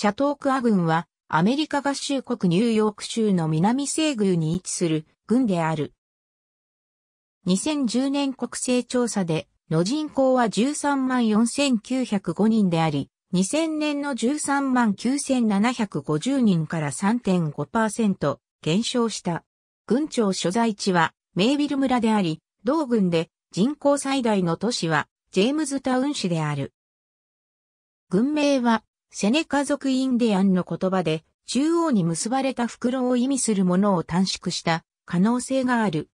シャトークア郡は、アメリカ合衆国ニューヨーク州の南西宮に位置する郡である。2010年国勢調査で、の人口は13万4905人であり、2000年の13万9750人から3.5%減少した。郡庁所在地はメイビル村であり、同郡で人口最大の都市はジェームズタウン市である。郡名はセネカ族インディアンの言葉で、中央に結ばれた袋を意味するものを短縮した可能性がある。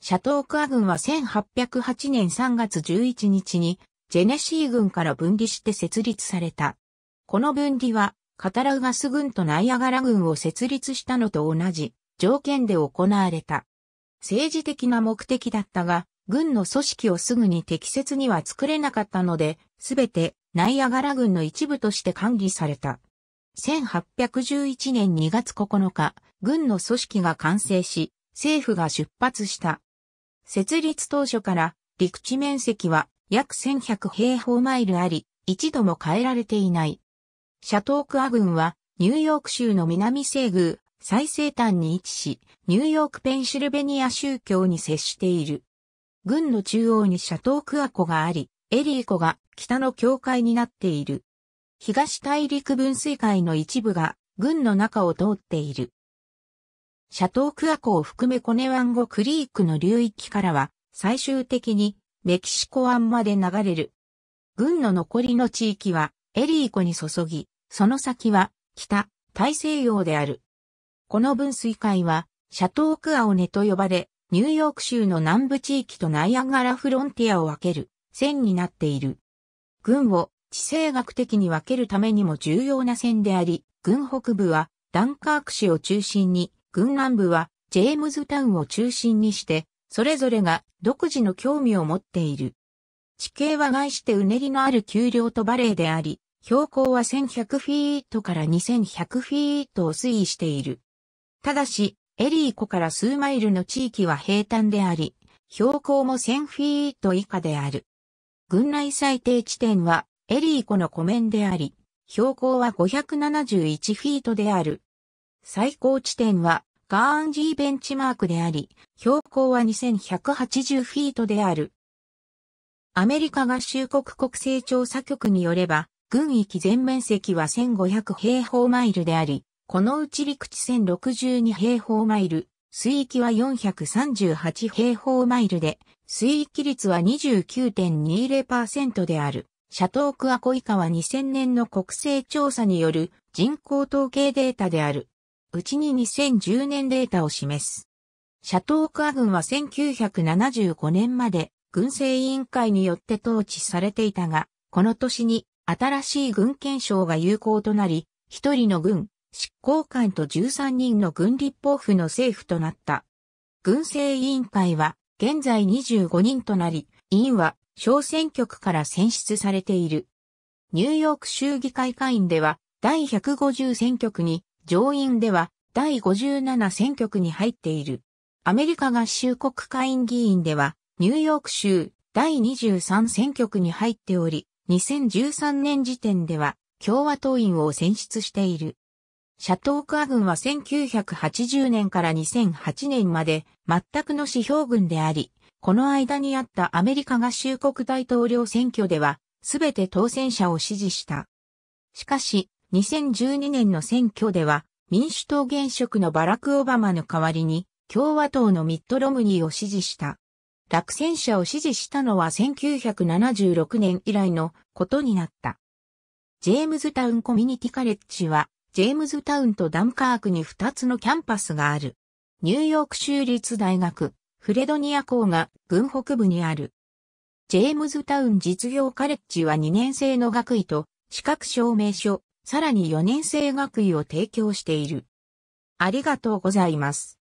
シャトークア軍は1808年3月11日に、ジェネシー軍から分離して設立された。この分離は、カタラウガス軍とナイアガラ軍を設立したのと同じ条件で行われた。政治的な目的だったが、軍の組織をすぐに適切には作れなかったので、すべてナイアガラ軍の一部として管理された。1811年2月9日、軍の組織が完成し、政府が出発した。設立当初から陸地面積は約1100平方マイルあり、一度も変えられていない。シャトークア軍はニューヨーク州の南西宮、最西端に位置し、ニューヨークペンシルベニア宗教に接している。郡の中央にシャトークア湖があり、エリー湖が北の境界になっている。東大陸分水海の一部が郡の中を通っている。シャトークア湖を含めコネワンゴクリークの流域からは最終的にメキシコ湾まで流れる。郡の残りの地域はエリー湖に注ぎ、その先は北大西洋である。この分水海はシャトークアオネと呼ばれ、ニューヨーク州の南部地域とナイアガラフロンティアを分ける線になっている。軍を地政学的に分けるためにも重要な線であり、軍北部はダンカーク市を中心に、軍南部はジェームズタウンを中心にして、それぞれが独自の興味を持っている。地形は外してうねりのある丘陵とバレーであり、標高は1100フィートから2100フィートを推移している。ただし、エリー湖から数マイルの地域は平坦であり、標高も1000フィート以下である。郡内最低地点はエリー湖の湖面であり、標高は571フィートである。最高地点はガーンジーベンチマークであり、標高は2180フィートである。アメリカ合衆国国勢調査局によれば、軍域全面積は1500平方マイルであり、このうち陸地1062平方マイル、水域は438平方マイルで、水域率は29.20%である。シャトークアコ以下は2000年の国勢調査による人口統計データである。うちに2010年データを示す。シャトークア軍は1975年まで軍政委員会によって統治されていたが、この年に新しい軍憲章が有効となり、一人の軍、執行官と13人の軍立法府の政府となった。軍政委員会は現在25人となり、委員は小選挙区から選出されている。ニューヨーク州議会会員では第150選挙区に、上院では第57選挙区に入っている。アメリカ合衆国会員議員では、ニューヨーク州第23選挙区に入っており、2013年時点では共和党員を選出している。シャトークア軍は1980年から2008年まで全くの指標軍であり、この間にあったアメリカ合衆国大統領選挙では、すべて当選者を支持した。しかし、2012年の選挙では、民主党現職のバラク・オバマの代わりに、共和党のミッド・ロムニーを支持した。落選者を支持したのは1976年以来のことになった。ジェームズタウンコミュニティカレッジはジェームズタウンとダンカークに2つのキャンパスがある。ニューヨーク州立大学、フレドニア校が軍北部にある。ジェームズタウン実業カレッジは2年生の学位と資格証明書、さらに4年生学位を提供している。ありがとうございます。